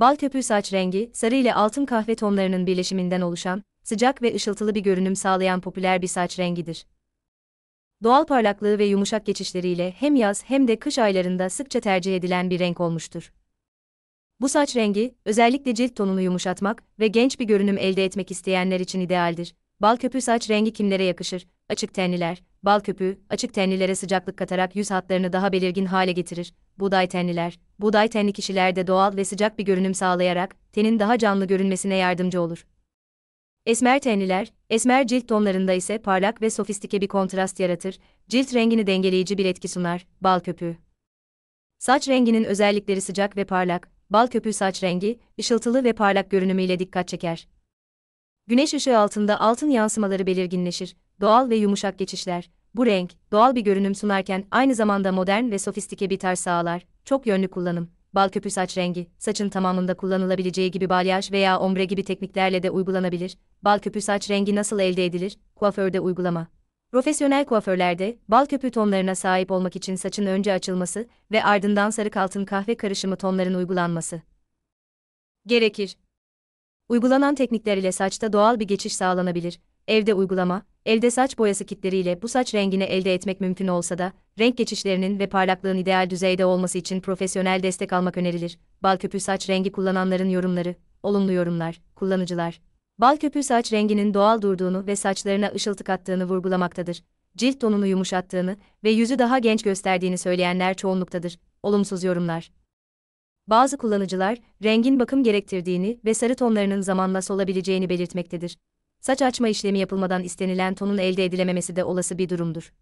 Bal köpüğü saç rengi, sarı ile altın kahve tonlarının birleşiminden oluşan, sıcak ve ışıltılı bir görünüm sağlayan popüler bir saç rengidir. Doğal parlaklığı ve yumuşak geçişleriyle hem yaz hem de kış aylarında sıkça tercih edilen bir renk olmuştur. Bu saç rengi, özellikle cilt tonunu yumuşatmak ve genç bir görünüm elde etmek isteyenler için idealdir. Bal köpüğü saç rengi kimlere yakışır? Açık tenliler, bal köpüğü, açık tenlilere sıcaklık katarak yüz hatlarını daha belirgin hale getirir. Buğday tenliler, buğday tenli kişilerde doğal ve sıcak bir görünüm sağlayarak tenin daha canlı görünmesine yardımcı olur. Esmer tenliler, esmer cilt tonlarında ise parlak ve sofistike bir kontrast yaratır, cilt rengini dengeleyici bir etki sunar, bal köpüğü. Saç renginin özellikleri sıcak ve parlak, bal köpüğü saç rengi, ışıltılı ve parlak görünümüyle dikkat çeker. Güneş ışığı altında altın yansımaları belirginleşir, doğal ve yumuşak geçişler, bu renk, doğal bir görünüm sunarken aynı zamanda modern ve sofistike bir tarz sağlar, çok yönlü kullanım, bal köpü saç rengi, saçın tamamında kullanılabileceği gibi balyaj veya ombre gibi tekniklerle de uygulanabilir. Bal köpü saç rengi nasıl elde edilir? Kuaförde uygulama. Profesyonel kuaförlerde bal köpü tonlarına sahip olmak için saçın önce açılması ve ardından sarı altın kahve karışımı tonların uygulanması gerekir. Uygulanan teknikler ile saçta doğal bir geçiş sağlanabilir evde uygulama, evde saç boyası kitleriyle bu saç rengini elde etmek mümkün olsa da, renk geçişlerinin ve parlaklığın ideal düzeyde olması için profesyonel destek almak önerilir. Bal köpüğü saç rengi kullananların yorumları, olumlu yorumlar, kullanıcılar. Bal köpüğü saç renginin doğal durduğunu ve saçlarına ışıltı kattığını vurgulamaktadır. Cilt tonunu yumuşattığını ve yüzü daha genç gösterdiğini söyleyenler çoğunluktadır. Olumsuz yorumlar. Bazı kullanıcılar rengin bakım gerektirdiğini ve sarı tonlarının zamanla solabileceğini belirtmektedir saç açma işlemi yapılmadan istenilen tonun elde edilememesi de olası bir durumdur.